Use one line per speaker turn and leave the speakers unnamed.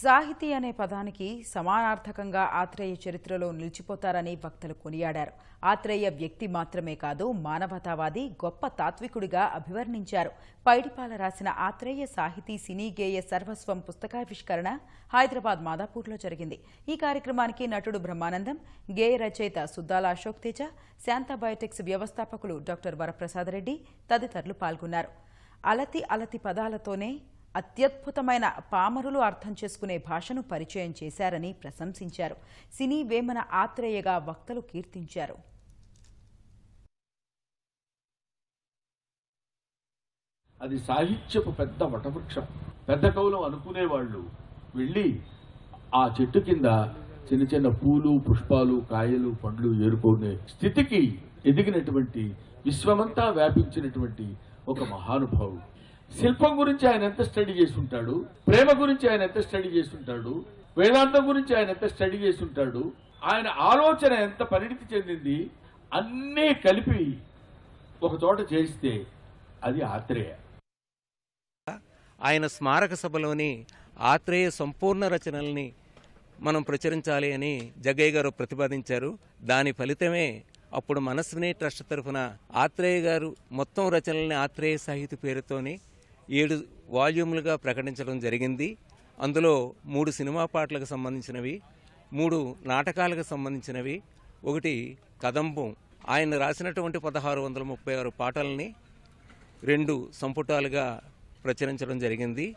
సాహితీ అనే పదానికి సమానార్థకంగా ఆత్రేయ చరిత్రలో నిలిచిపోతారని వక్తలు కొనియాడారు ఆత్రేయ వ్యక్తి మాత్రమే కాదు మానవతావాది గొప్ప తాత్వికుడిగా అభివర్ణించారు పైడిపాల రాసిన ఆత్రేయ సాహితీ సినీ గేయ సర్వస్వం పుస్తకావిష్కరణ హైదరాబాద్ మాదాపూర్లో జరిగింది ఈ కార్యక్రమానికి నటుడు బ్రహ్మానందం గేయ రచయిత సుద్దాల అశోక్ తేజ శాంతాబయోటిక్స్ వ్యవస్థాపకులు డాక్టర్ వరప్రసాదరెడ్డి తదితరులు పాల్గొన్నారు అలతి అలతి పదాలతోనే అత్యద్భుతమైన పామరులు అర్థం చేసుకునే భాషను పరిచయం చేశారని ప్రశంసించారు సినీ వేమన ఆత్రేయగా వక్తలు కీర్తించారు
అది సాహిత్యపు పెద్ద వటవృక్షం పెద్ద కవులం అనుకునేవాళ్ళు వెళ్ళి ఆ చెట్టు కింద చిన్న చిన్న పూలు పుష్పాలు కాయలు పండ్లు ఏరుకునే స్థితికి ఎదిగినటువంటి విశ్వమంతా వ్యాపించినటువంటి ఒక మహానుభావుడు శిల్పం గురించి ఆయన ఎంత స్టడీ చేసి ఉంటాడు ప్రేమ గురించి ఆయన ఎంత స్టడీ చేసి ఉంటాడు వేదాంతం గురించి ఆయన ఎంత స్టడీ చేసి ఉంటాడు ఆయన ఆలోచన ఎంత పరిణితి చెందింది అన్నీ కలిపి ఒక చోట చేస్తే
అది ఆత్రేయ ఆయన స్మారక సభలోని ఆత్రేయ సంపూర్ణ రచనల్ని మనం ప్రచురించాలి అని జగ్గయ్య గారు ప్రతిపాదించారు దాని ఫలితమే అప్పుడు మనస్విని ట్రస్ట్ తరఫున ఆత్రేయ గారు మొత్తం రచనల్ని ఆత్రేయ సాహితి పేరుతోని ఏడు వాల్యూమ్లుగా ప్రకటించడం జరిగింది అందులో మూడు సినిమా పాటలకు సంబంధించినవి మూడు నాటకాలకు సంబంధించినవి ఒకటి కదంబం ఆయన రాసినటువంటి పదహారు వందల ముప్పై ఆరు పాటల్ని రెండు సంపుటాలుగా ప్రచురించడం జరిగింది